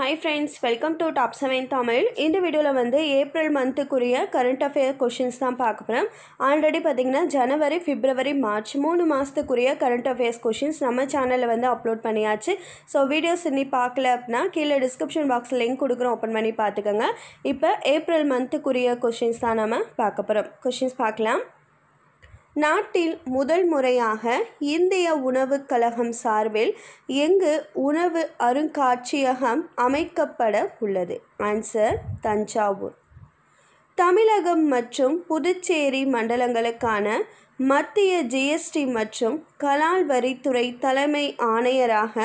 high friends welcome to top seven Tamil இந்த வீடியோவில் வந்து ஏப்ரல் மந்த்துக்குரிய கரண்ட் அஃபேர் கொஷின்ஸ் தான் பார்க்க போகிறோம் ஆல்ரெடி பார்த்திங்கன்னா ஜனவரி ஃபிப்ரவரி மார்ச் மூணு மாதத்துக்குரிய கரண்ட் அஃபேர்ஸ் கொஷின்ஸ் நம்ம சேனலில் வந்து அப்லோட் பண்ணியாச்சு ஸோ வீடியோஸ் இன்னி பார்க்கல அப்படின்னா கீழே டிஸ்கிரிப்ஷன் பாக்ஸில் லிங்க் கொடுக்குறோம் ஓப்பன் பண்ணி பார்த்துக்கோங்க இப்போ ஏப்ரல் மந்த்துக்குரிய கொஷின்ஸ் தான் நம்ம பார்க்க போகிறோம் கொஷின்ஸ் பார்க்கலாம் நாட்டில் முதல் முறையாக இந்திய உணவுக் கழகம் சார்பில் எங்கு உணவு அருங்காட்சியகம் அமைக்கப்பட உள்ளது ஆன்சர் தஞ்சாவூர் தமிழகம் மற்றும் புதுச்சேரி மண்டலங்களுக்கான மத்திய ஜிஎஸ்டி மற்றும் கலால் வரித்துறை தலைமை ஆணையராக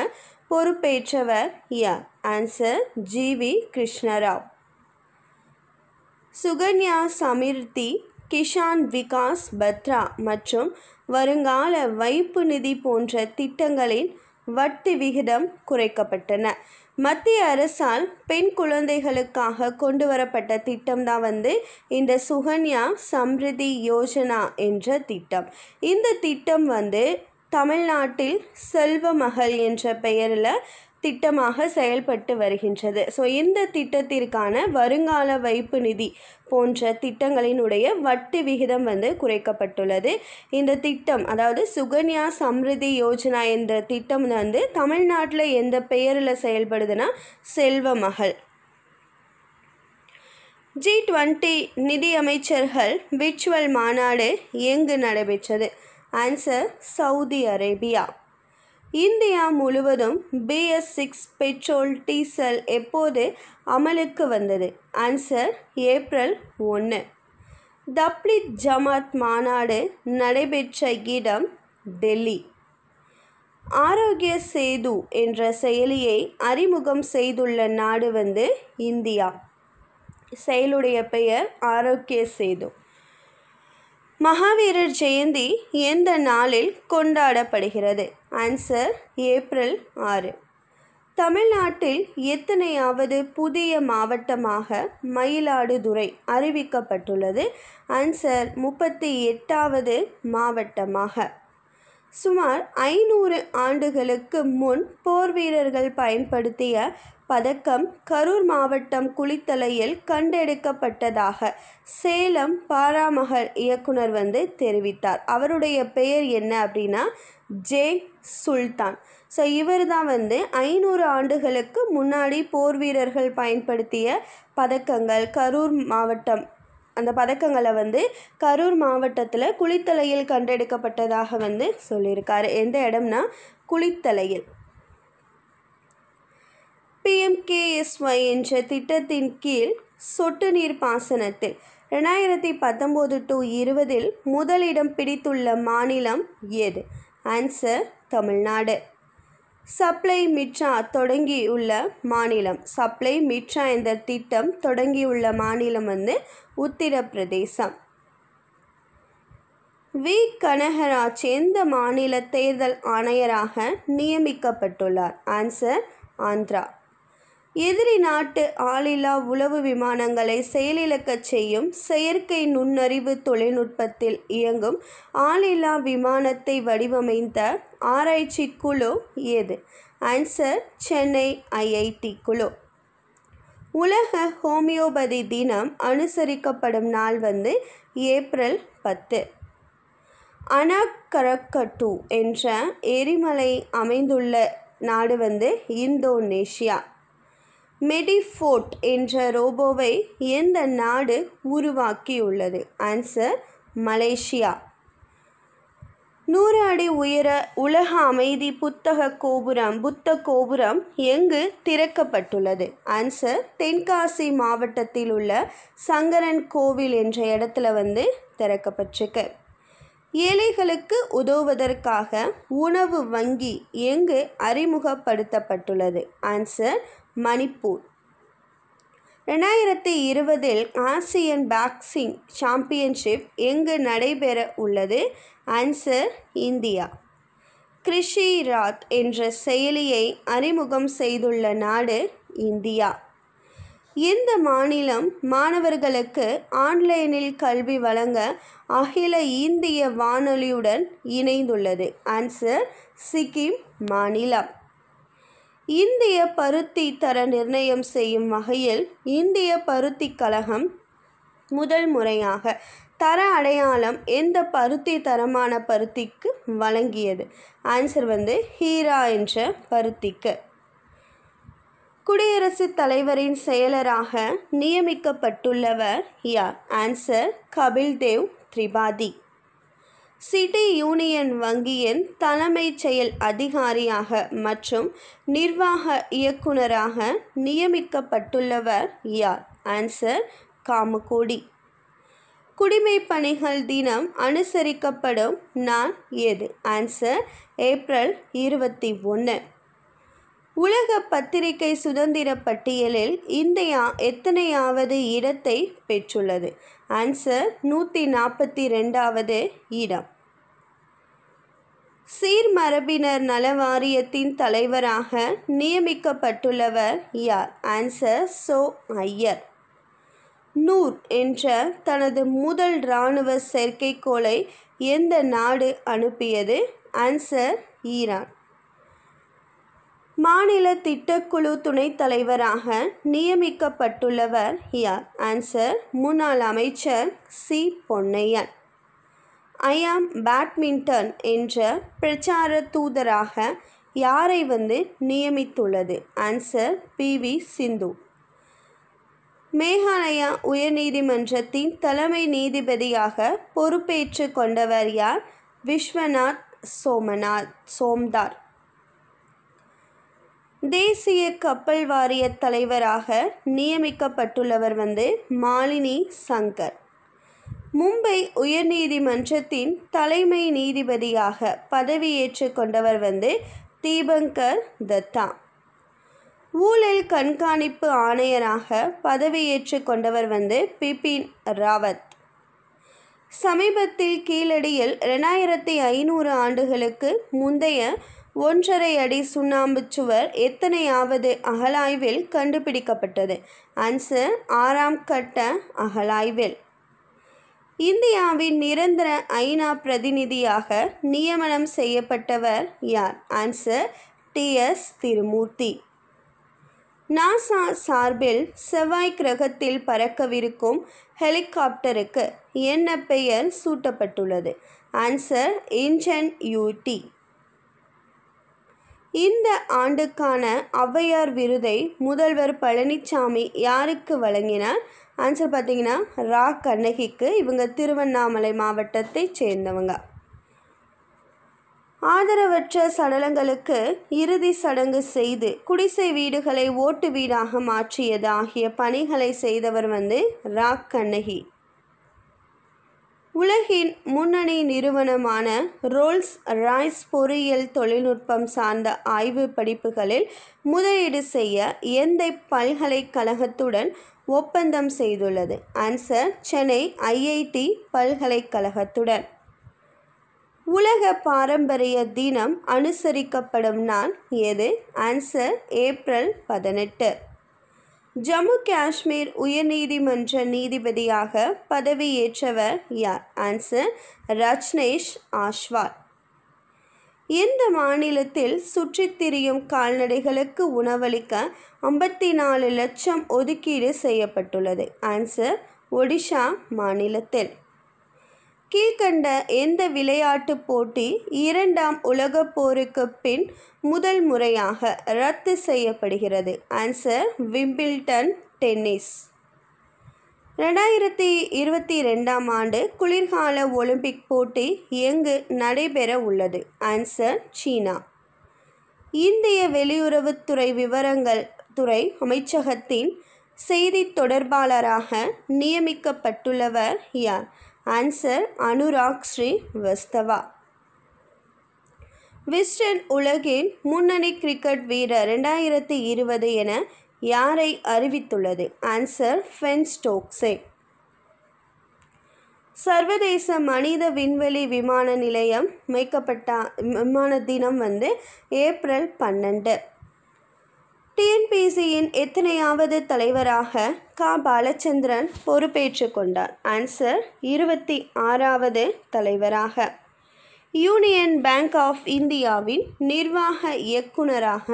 பொறுப்பேற்றவர் யார் answer G V Krishnarao Sukanya Samriddhi Kisan Vikas Patra மற்றும் வருங்கால வைப்பு நிதி போன்ற திட்டங்களின் வட்டி விகிதம் குறைக்கப்பட்டன மத்திய அரசால் பெண் குழந்தைகளுக்காக கொண்டு வரப்பட்ட திட்டம் தான் வந்து இந்த சுகன்யா சம்ரிதி யோஜனா என்ற திட்டம் இந்த திட்டம் வந்து தமிழ்நாட்டில் செல்வமகள் என்ற பெயரில் திட்டமாக செயல்பட்டு வருகின்றது ஸோ இந்த திட்டத்திற்கான வருங்கால வைப்பு நிதி போன்ற திட்டங்களினுடைய வட்டி விகிதம் வந்து குறைக்கப்பட்டுள்ளது இந்த திட்டம் அதாவது சுகன்யா சம்ருதி யோஜனா என்ற திட்டம் வந்து தமிழ்நாட்டில் எந்த பெயரில் செயல்படுதுன்னா செல்வமகள் ஜி டுவெண்ட்டி நிதியமைச்சர்கள் விர்ச்சுவல் மாநாடு எங்கு நடைபெற்றது ஆன்சர் சவுதி அரேபியா இந்தியா முழுவதும் பிஎஸ் சிக்ஸ் பெட்ரோல் டீசல் எப்போது அமலுக்கு வந்தது ஆன்சர் ஏப்ரல் ஒன்று தப்ளித் ஜமாத் மாநாடு நடைபெற்ற இடம் டெல்லி ஆரோக்கிய சேது என்ற செயலியை அறிமுகம் செய்துள்ள நாடு வந்து இந்தியா செயலுடைய பெயர் ஆரோக்கிய சேது மகாவீரர் ஜெயந்தி எந்த நாளில் கொண்டாடப்படுகிறது ஆன்சர் ஏப்ரல் ஆறு தமிழ்நாட்டில் எத்தனையாவது புதிய மாவட்டமாக மயிலாடுதுறை அறிவிக்கப்பட்டுள்ளது ஆன்சர் முப்பத்தி எட்டாவது மாவட்டமாக சுமார் ஐநூறு ஆண்டுகளுக்கு முன் போர் வீரர்கள் பயன்படுத்திய பதக்கம் கரூர் மாவட்டம் குளித்தலையில் கண்டெடுக்கப்பட்டதாக சேலம் பாராமகள் இயக்குனர் வந்து தெரிவித்தார் அவருடைய பெயர் என்ன அப்படின்னா ஜே சுல்தான் ஸோ இவர் தான் வந்து ஐநூறு ஆண்டுகளுக்கு முன்னாடி போர் வீரர்கள் பயன்படுத்திய பதக்கங்கள் கரூர் மாவட்டம் அந்த பதக்கங்களை வந்து கரூர் மாவட்டத்தில் குளித்தலையில் கண்டெடுக்கப்பட்டதாக வந்து சொல்லியிருக்காரு எந்த இடம்னா குளித்தலையில் பிஎம்கேஎஸ்ஒய் என்ற திட்டத்தின் கீழ் சொட்டு நீர் பாசனத்தில் ரெண்டாயிரத்தி பத்தொம்போது டு இருபதில் முதலிடம் பிடித்துள்ள மாநிலம் எது ஆன்சர் தமிழ்நாடு சப்ளை மிட்ரா தொடங்கியுள்ள மாநிலம் சப்ளை மிட்ரா என்ற திட்டம் தொடங்கியுள்ள மாநிலம் வந்து உத்தரப்பிரதேசம் வி கனகராஜ் எந்த மாநில தேர்தல் ஆணையராக நியமிக்கப்பட்டுள்ளார் ஆன்சர் ஆந்திரா எதிரி நாட்டு ஆளில்லா உளவு விமானங்களை செயலிழக்கச் செய்யும் செயற்கை நுண்ணறிவு தொழில்நுட்பத்தில் இயங்கும் ஆளில்லா விமானத்தை வடிவமைத்த ஆராய்ச்சி குழு எது ஆன்சர் சென்னை ஐஐடி குழு உலக ஹோமியோபதி தினம் அனுசரிக்கப்படும் நாள் வந்து ஏப்ரல் பத்து அனக்கரக்கட்டு என்ற எரிமலை அமைந்துள்ள நாடு வந்து இந்தோனேஷியா மெடிஃபோர்ட் என்ற ரோபோவை எந்த நாடு உருவாக்கியுள்ளது ஆன்சர் மலேசியா நூறு அடி உயர உலக அமைதி புத்தக கோபுரம் புத்த கோபுரம் எங்கு திறக்கப்பட்டுள்ளது ஆன்சர் தென்காசி மாவட்டத்தில் உள்ள சங்கரன் கோவில் என்ற இடத்துல வந்து திறக்கப்பட்டிருக்கு ஏழைகளுக்கு உதவுவதற்காக உணவு வங்கி எங்கு அறிமுகப்படுத்தப்பட்டுள்ளது ஆன்சர் மணிப்பூர் ரெண்டாயிரத்தி இருபதில் ஆசியன் பாக்ஸிங் சாம்பியன்ஷிப் எங்கு நடைபெற உள்ளது ஆன்சர் இந்தியா கிருஷிராத் என்ற செயலியை அறிமுகம் செய்துள்ள நாடு இந்தியா இந்த மாநிலம் மாணவர்களுக்கு ஆன்லைனில் கல்வி வழங்க அகில இந்திய வானொலியுடன் இணைந்துள்ளது ஆன்சர் சிக்கிம் மாநிலம் இந்திய பருத்தி தர நிர்ணயம் செய்யும் வகையில் இந்திய பருத்தி கழகம் முதல் முறையாக தர அடையாளம் எந்த பருத்தி தரமான பருத்திக்கு வழங்கியது ஆன்சர் வந்து ஹீரா என்ற பருத்திக்கு குடியரசுத் தலைவரின் செயலராக நியமிக்கப்பட்டுள்ளவர் யார் answer Kapildev Tripathi city union வங்கியின் தலைமைச் செயல் அதிகாரியாக மற்றும் நிர்வாக இயக்குநராக நியமிக்கப்பட்டுள்ளவர் யார் ஆன்சர் காமகோடி குடிமை பணிகள் தினம் அனுசரிக்கப்படும் நான் எது ஆன்சர் ஏப்ரல் இருபத்தி ஒன்று உலக பத்திரிகை சுதந்திர பட்டியலில் இந்தியா எத்தனையாவது இடத்தை பெற்றுள்ளது ஆன்சர் நூற்றி நாற்பத்தி ரெண்டாவது இடம் சீர்மரபினர் நல வாரியத்தின் தலைவராக நியமிக்கப்பட்டுள்ளவர் யார் ஆன்சர் சோ ஐயர் நூர் என்ற தனது முதல் இராணுவ செயற்கைக்கோளை எந்த நாடு அனுப்பியது ஆன்சர் ஈரான் மாநில திட்டக்குழு துணைத் தலைவராக நியமிக்கப்பட்டுள்ளவர் யார் ஆன்சர் முன்னாள் அமைச்சர் சி பொன்னையன் ஆம் பேட்மிண்டன் என்ற பிரச்சார தூதராக யாரை வந்து நியமித்துள்ளது answer P V Sindhu Meghalaya உயர்நீதிமன்றத்தின் தலைமை நீதிபதியாக பொறுப்பேற்று கொண்டவர் யார் விஸ்வநாத் சோமநாத் சோம்தார் தேசிய கப்பல் வாரிய தலைவராக நியமிக்கப்பட்டுள்ளவர் வந்து மாலினி சங்கர் மும்பை உயர்நீதிமன்றத்தின் தலைமை நீதிபதியாக பதவியேற்று கொண்டவர் வந்து தீபங்கர் தத்தா ஊழல் கண்காணிப்பு ஆணையராக பதவியேற்று கொண்டவர் வந்து பிபின் ராவத் சமீபத்தில் கீழடியில் இரண்டாயிரத்தி ஐநூறு ஆண்டுகளுக்கு முந்தைய ஒன்றரை அடி சுண்ணாம்பு சுவர் எத்தனையாவது அகலாய்வில் கண்டுபிடிக்கப்பட்டது ஆன்சர் ஆறாம் கட்ட அகலாய்வில் இந்தியாவின் நிரந்தர ஐநா பிரதிநிதியாக நியமனம் செய்யப்பட்டவர் யார் answer T S Tirumurti NASA சார்பில் செவ்வாய் கிரகத்தில் பறக்கவிருக்கும் ஹெலிகாப்டருக்கு என்ன பெயர் சூட்டப்பட்டுள்ளது ஆன்சர் இன்ஜன் யூடி இந்த ஆண்டுக்கான ஔவையார் விருதை முதல்வர் பழனிசாமி யாருக்கு வழங்கினார் ஆன்சர் பார்த்தீங்கன்னா ரா கண்ணகிக்கு இவங்க திருவண்ணாமலை மாவட்டத்தை சேர்ந்தவங்க ஆதரவற்ற சடலங்களுக்கு இறுதி சடங்கு செய்து குடிசை வீடுகளை ஓட்டு வீடாக மாற்றியது ஆகிய பணிகளை செய்தவர் வந்து ரா கண்ணகி உலகின் முன்னணி நிறுவனமான ரோல்ஸ் ராய்ஸ் பொறியியல் தொழில்நுட்பம் சார்ந்த ஆய்வு படிப்புகளில் முதலீடு செய்ய எந்த பல்கலைக்கழகத்துடன் ஒப்பந்தம் செய்துள்ளது ஆன்சர் சென்னை ஐஐடி பல்கலைக்கழகத்துடன் உலக பாரம்பரிய தினம் அனுசரிக்கப்படும் நாள் எது ஆன்சர் ஏப்ரல் பதினெட்டு ஜம்மு காஷ்மீர் உயர்நீதிமன்ற நீதிபதியாக பதவியேற்றவர் யார் ஆன்சர் ரஜ்னேஷ் ஆஷ்வார் இந்த மாநிலத்தில் சுற்றித் திரியும் கால்நடைகளுக்கு உணவளிக்க ஐம்பத்தி நாலு லட்சம் ஒதுக்கீடு செய்யப்பட்டுள்ளது ஆன்சர் ஒடிஷா மாநிலத்தில் கீழ்கண்ட எந்த விளையாட்டு போட்டி இரண்டாம் உலக போருக்கு பின் முதல் முறையாக ரத்து செய்யப்படுகிறது ஆன்சர் விம்பிள்டன் டென்னிஸ் ரெண்டாயிரத்தி இருபத்தி ரெண்டாம் ஆண்டு குளிர்கால ஒலிம்பிக் போட்டி எங்கு நடைபெற உள்ளது ஆன்சர் சீனா இந்திய வெளியுறவுத்துறை விவரங்கள் துறை அமைச்சகத்தின் செய்தி தொடர்பாளராக நியமிக்கப்பட்டுள்ளவர் யார் answer Anurag Srivastava Wisden உலகின் முன்னணி கிரிக்கெட் வீரர் ரெண்டாயிரத்தி இருபது என யாரை அறிவித்துள்ளது ஆன்சர் ஃபென் ஸ்டோக்ஸே சர்வதேச மனித விண்வெளி விமான நிலையம் வைக்கப்பட்ட விமான தினம் வந்து ஏப்ரல் பன்னெண்டு டிஎன்பிசியின் எத்தனையாவது தலைவராக கா பாலச்சந்திரன் பொறுப்பேற்று கொண்டார் ஆன்சர் இருபத்தி ஆறாவது தலைவராக யூனியன் பேங்க் ஆஃப் இந்தியாவின் நிர்வாக இயக்குநராக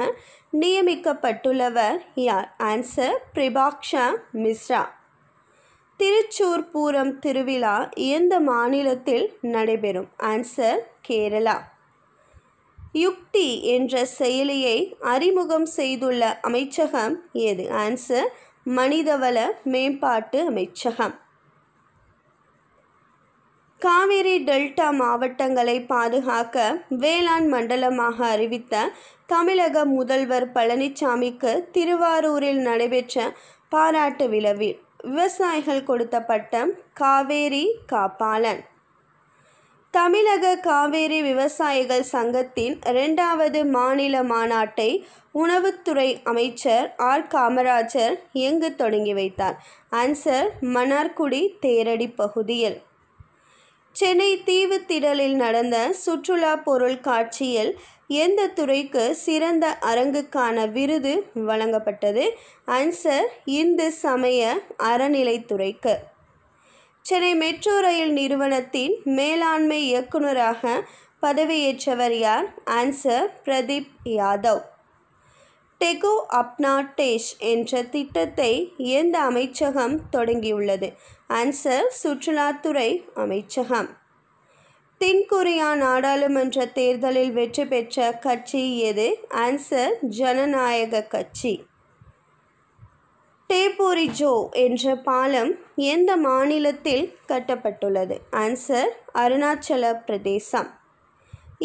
நியமிக்கப்பட்டுள்ளவர் யார் ஆன்சர் பிரபாக்ஷா மிஸ்ரா திருச்சூர் பூரம் திருவிழா எந்த மாநிலத்தில் நடைபெறும் ஆன்சர் கேரளா யுக்தி என்ற செயலியை அறிமுகம் செய்துள்ள அமைச்சகம் எது ஆன்சர் மனிதவள மேம்பாட்டு அமைச்சகம் காவிரி டெல்டா மாவட்டங்களை பாதுகாக்க வேளாண் மண்டலமாக அறிவித்த தமிழக முதல்வர் பழனிசாமிக்கு திருவாரூரில் நடைபெற்ற பாராட்டு விழாவில் விவசாயிகள் கொடுத்த பட்டம் காவேரி காப்பாளன் தமிழக காவேரி விவசாயிகள் சங்கத்தின் இரண்டாவது மாநில மாநாட்டை உணவுத்துறை அமைச்சர் ஆர் காமராஜர் இயங்கு தொடங்கி வைத்தார் ஆன்சர் மன்னார்குடி தேரடி பகுதியில் சென்னை தீவுத்திடலில் நடந்த சுற்றுலா பொருள் காட்சியில் எந்த துறைக்கு சிறந்த அரங்குக்கான விருது வழங்கப்பட்டது ஆன்சர் இந்து சமய அறநிலைத்துறைக்கு சென்னை மெட்ரோ ரயில் நிறுவனத்தின் மேலாண்மை இயக்குநராக பதவியேற்றவர் யார் ஆன்சர் பிரதீப் யாதவ் டெகோ அப்னா டேஷ் என்ற திட்டத்தை எந்த அமைச்சகம் தொடங்கியுள்ளது ஆன்சர் சுற்றுலாத்துறை அமைச்சகம் தென்கொரியா நாடாளுமன்ற தேர்தலில் வெற்றி பெற்ற கட்சி எது ஆன்சர் ஜனநாயக கட்சி டேபோரிஜோ என்ற பாலம் எந்த மாநிலத்தில் கட்டப்பட்டுள்ளது ஆன்சர் அருணாச்சல பிரதேசம்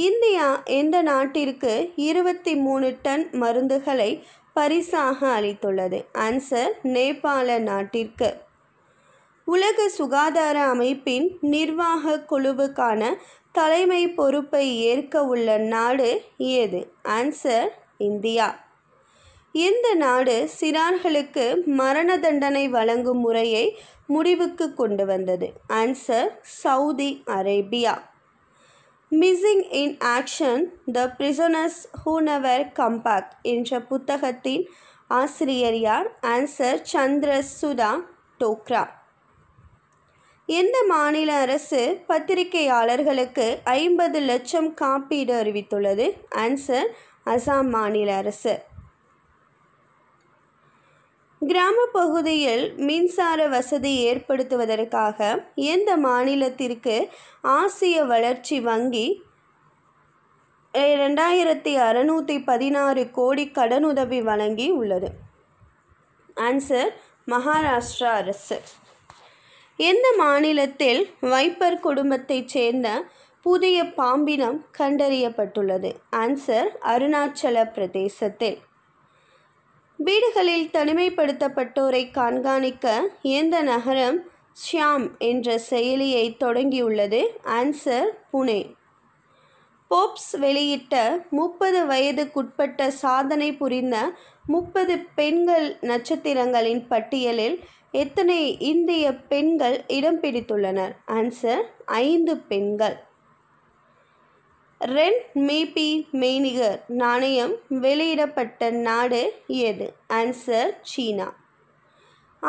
இந்தியா எந்த நாட்டிற்கு இருபத்தி மூணு டன் மருந்துகளை பரிசாக அளித்துள்ளது ஆன்சர் நேபாள நாட்டிற்கு உலக சுகாதார அமைப்பின் நிர்வாக குழுவுக்கான தலைமை பொறுப்பை ஏற்க உள்ள நாடு ஏது ஆன்சர் இந்தியா இந்த நாடு சிறார்களுக்கு மரண தண்டனை வழங்கும் முறையை முடிவுக்கு கொண்டு வந்தது answer Saudi Arabia missing in action the who ஹூனவர் கம்பாக் என்ற புத்தகத்தின் ஆசிரியர் யார் ஆன்சர் சந்திர சுதா டோக்ரா எந்த மாநில அரசு பத்திரிகையாளர்களுக்கு ஐம்பது லட்சம் காப்பீடு அறிவித்துள்ளது ஆன்சர் அசாம் மாநில அரசு கிராம பகுதியில் மின்சார வசதி ஏற்படுத்துவதற்காக எந்த மாநிலத்திற்கு ஆசிய வளர்ச்சி வங்கி ரெண்டாயிரத்தி அறநூற்றி பதினாறு கோடி கடனுதவி வழங்கி உள்ளது ஆன்சர் மகாராஷ்டிரா அரசு எந்த மாநிலத்தில் வைப்பர் குடும்பத்தைச் சேர்ந்த புதிய பாம்பினம் கண்டறியப்பட்டுள்ளது ஆன்சர் அருணாச்சல பிரதேசத்தில் வீடுகளில் தனிமைப்படுத்தப்பட்டோரை கண்காணிக்க எந்த நகரம் ஷியாம் என்ற செயலியை தொடங்கியுள்ளது ஆன்சர் புனே போப்ஸ் வெளியிட்ட முப்பது வயதுக்குட்பட்ட சாதனை புரிந்த முப்பது பெண்கள் நட்சத்திரங்களின் பட்டியலில் எத்தனை இந்திய பெண்கள் இடம் பிடித்துள்ளனர் ஆன்சர் ஐந்து பெண்கள் ரென் மீபி மெய்நிகர் நாணயம் வெளியிடப்பட்ட நாடு எது ஆன்சர் சீனா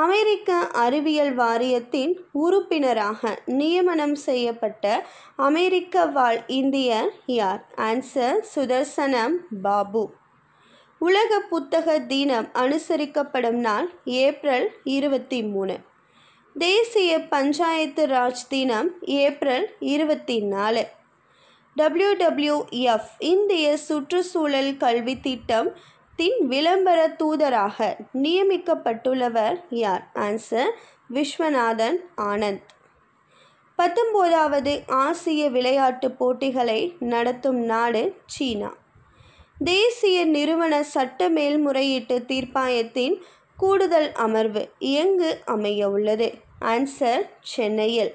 அமெரிக்க அறிவியல் வாரியத்தின் உறுப்பினராக நியமனம் செய்யப்பட்ட அமெரிக்க வாழ் இந்தியர் யார் ஆன்சர் சுதர்சனம் பாபு உலக புத்தக தினம் அனுசரிக்கப்படும் நாள் ஏப்ரல் இருபத்தி மூணு தேசிய பஞ்சாயத்து ராஜ் தினம் ஏப்ரல் இருபத்தி நாலு டபிள்யூடபிள்யூஎஃப் e இந்திய சுற்றுச்சூழல் கல்வி திட்டம் தின் விளம்பர தூதராக நியமிக்கப்பட்டுள்ளவர் யார் ஆன்சர் விஸ்வநாதன் ஆனந்த் பத்தொம்போதாவது ஆசிய விளையாட்டு போட்டிகளை நடத்தும் நாடு சீனா தேசிய நிறுவன சட்ட மேல்முறையீட்டு தீர்ப்பாயத்தின் கூடுதல் அமர்வு எங்கு அமைய உள்ளது ஆன்சர் சென்னையில்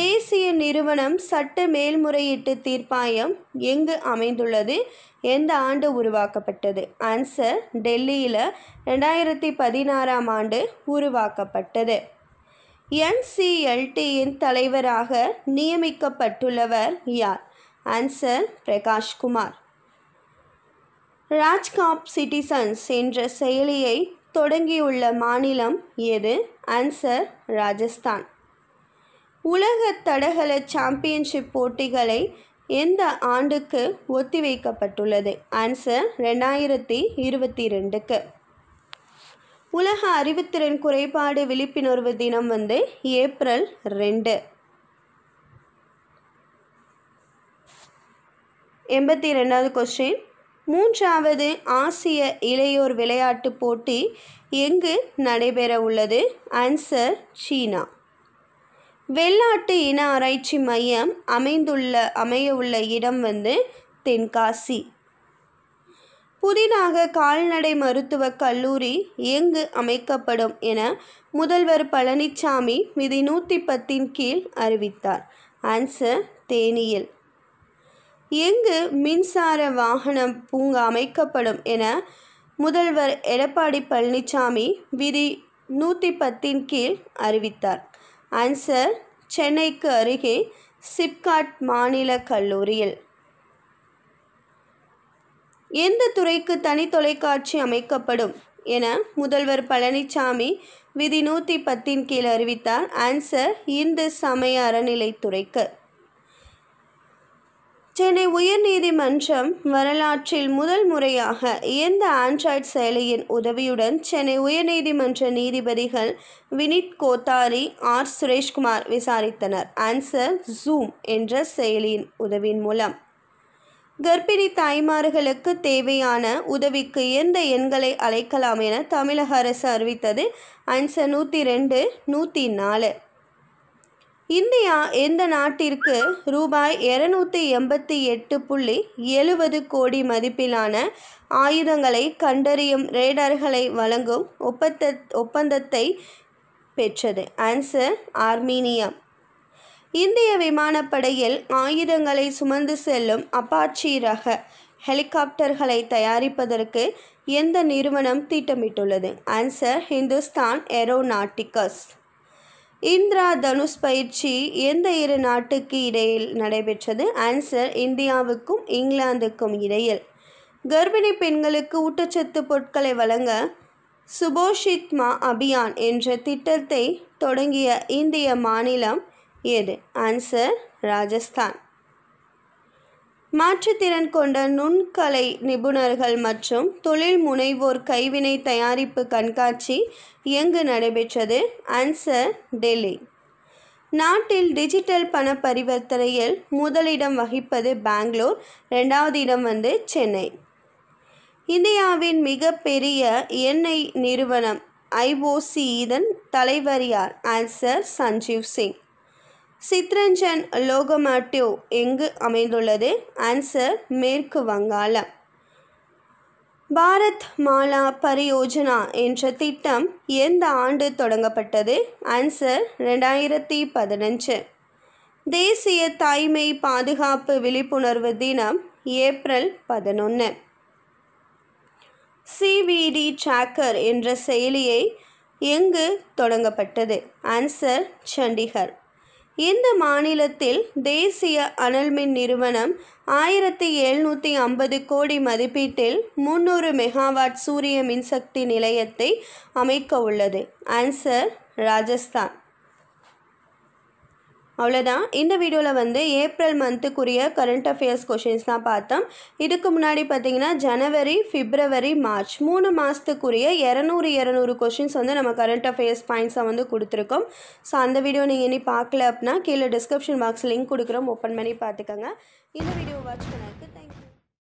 தேசிய நிறுவனம் சட்ட மேல்முறையீட்டு தீர்ப்பாயம் எங்கு அமைந்துள்ளது எந்த ஆண்டு உருவாக்கப்பட்டது ஆன்சர் டெல்லியில் ரெண்டாயிரத்தி பதினாறாம் ஆண்டு உருவாக்கப்பட்டது என்சிஎல்டியின் தலைவராக நியமிக்கப்பட்டுள்ளவர் யார் ஆன்சர் பிரகாஷ்குமார் ராஜ்காப் சிட்டிசன்ஸ் என்ற செயலியை தொடங்கியுள்ள மாநிலம் எது ஆன்சர் ராஜஸ்தான் உலக தடகள சாம்பியன்ஷிப் போட்டிகளை எந்த ஆண்டுக்கு ஒத்திவைக்கப்பட்டுள்ளது ஆன்சர் ரெண்டாயிரத்தி இருபத்தி ரெண்டுக்கு உலக அறிவுத்திறன் குறைபாடு விழிப்புணர்வு தினம் வந்து ஏப்ரல் ரெண்டு எண்பத்தி ரெண்டாவது கொஸ்டின் மூன்றாவது ஆசிய இளையோர் விளையாட்டு போட்டி எங்கு நடைபெற உள்ளது ஆன்சர் சீனா வெள்ளாட்டு இன ஆராய்ச்சி மையம் அமைந்துள்ள அமைய உள்ள இடம் வந்து தென்காசி புதிதாக கால்நடை மருத்துவ கல்லூரி எங்கு அமைக்கப்படும் என முதல்வர் பழனிசாமி விதி நூற்றி பத்தின் கீழ் அறிவித்தார் ஆன்சர் தேனியில் எங்கு மின்சார வாகனம் பூங்கா அமைக்கப்படும் என முதல்வர் எடப்பாடி பழனிசாமி விதி நூற்றி பத்தின் கீழ் அறிவித்தார் ஆன்சர் சென்னைக்கு அருகே சிப்காட் மாநில கல்லூரியில் எந்த துறைக்கு தனி தொலைக்காட்சி அமைக்கப்படும் என முதல்வர் பழனிசாமி விதி நூற்றி பத்தின் கீழ் அறிவித்தார் ஆன்சர் இந்து சமய அறநிலைத்துறைக்கு சென்னை உயர்நீதிமன்றம் வரலாற்றில் முதல் முறையாக இயந்த ஆண்ட்ராய்டு செயலியின் உதவியுடன் சென்னை உயர்நீதிமன்ற நீதிபதிகள் வினித் கோத்தாரி ஆர் சுரேஷ்குமார் விசாரித்தனர் ஆன்சர் ஜூம் என்ற செயலியின் உதவியின் மூலம் கர்ப்பிணி தாய்மார்களுக்கு தேவையான உதவிக்கு எந்த எண்களை அழைக்கலாம் என தமிழக அரசு அறிவித்தது ஆன்சர் நூற்றி ரெண்டு நூற்றி நாலு இந்தியா எந்த நாட்டிற்கு ரூபாய் இருநூற்றி எண்பத்தி எட்டு புள்ளி எழுபது கோடி மதிப்பிலான ஆயுதங்களை கண்டறியும் ரேடர்களை வழங்கும் ஒப்பந்த ஒப்பந்தத்தை பெற்றது ஆன்சர் ஆர்மீனியா இந்திய விமானப்படையில் ஆயுதங்களை சுமந்து செல்லும் அப்பாச்சி ரக ஹெலிகாப்டர்களை தயாரிப்பதற்கு எந்த நிறுவனம் திட்டமிட்டுள்ளது ஆன்சர் ஹிந்துஸ்தான் ஏரோநாட்டிகஸ் இந்திரா தனுஷ் பயிற்சி எந்த இரு நாட்டுக்கு இடையில் நடைபெற்றது ஆன்சர் இந்தியாவுக்கும் இங்கிலாந்துக்கும் இடையில் கர்ப்பிணி பெண்களுக்கு ஊட்டச்சத்து பொருட்களை வழங்க சுபோஷித்மா அபியான் என்ற திட்டத்தை தொடங்கிய இந்திய மாநிலம் எது ஆன்சர் ராஜஸ்தான் மாற்றுத்திறன் கொண்ட நுண்கலை நிபுணர்கள் மற்றும் தொழில் முனைவோர் கைவினை தயாரிப்பு கண்காட்சி எங்கு நடைபெற்றது ஆன்சர் டெல்லி நாட்டில் டிஜிட்டல் பண பரிவர்த்தனையில் முதலிடம் வகிப்பது பெங்களூர் ரெண்டாவது இடம் வந்து சென்னை இந்தியாவின் மிகப்பெரிய எண்ணெய் நிறுவனம் ஐஓசி இதன் தலைவர் யார் ஆன்சர் சஞ்சீவ் சிங் சித்ரஞ்சன் லோகோமோட்டிவ் எங்கு அமைந்துள்ளது ஆன்சர் மேற்கு வங்காளம் பாரத் மாலா பரியோஜனா என்ற திட்டம் எந்த ஆண்டு தொடங்கப்பட்டது ஆன்சர் ரெண்டாயிரத்தி பதினஞ்சு தேசிய தாய்மை பாதுகாப்பு விழிப்புணர்வு தினம் ஏப்ரல் பதினொன்று சிவிடி ட்ராக்கர் என்ற செயலியை எங்கு தொடங்கப்பட்டது ஆன்சர் சண்டிகர் இந்த மாநிலத்தில் தேசிய அனல்மின் நிறுவனம் ஆயிரத்தி எழுநூற்றி ஐம்பது கோடி மதிப்பீட்டில் முந்நூறு மெகாவாட் சூரிய மின்சக்தி நிலையத்தை அமைக்க உள்ளது ஆன்சர் ராஜஸ்தான் அவ்வளோதான் இந்த வீடியோவில் வந்து ஏப்ரல் மந்த்துக்குரிய கரண்ட் அஃபேர்ஸ் கொஷின்ஸ் தான் பார்த்தோம் இதுக்கு முன்னாடி பார்த்தீங்கன்னா ஜனவரி ஃபிப்ரவரி மார்ச் மூணு மாதத்துக்குரிய இரநூறு இரநூறு கொஷின்ஸ் வந்து நம்ம கரண்ட் அஃபேர்ஸ் பாயிண்ட்ஸாக வந்து கொடுத்துருக்கோம் ஸோ அந்த வீடியோ நீங்கள் இனி பார்க்கல அப்படின்னா கீழே டிஸ்கிரிப்ஷன் பாக்ஸ் லிங்க் கொடுக்குறோம் ஓப்பன் பண்ணி பார்த்துக்கோங்க இந்த வீடியோ வாட்ச் பண்ணுறதுக்கு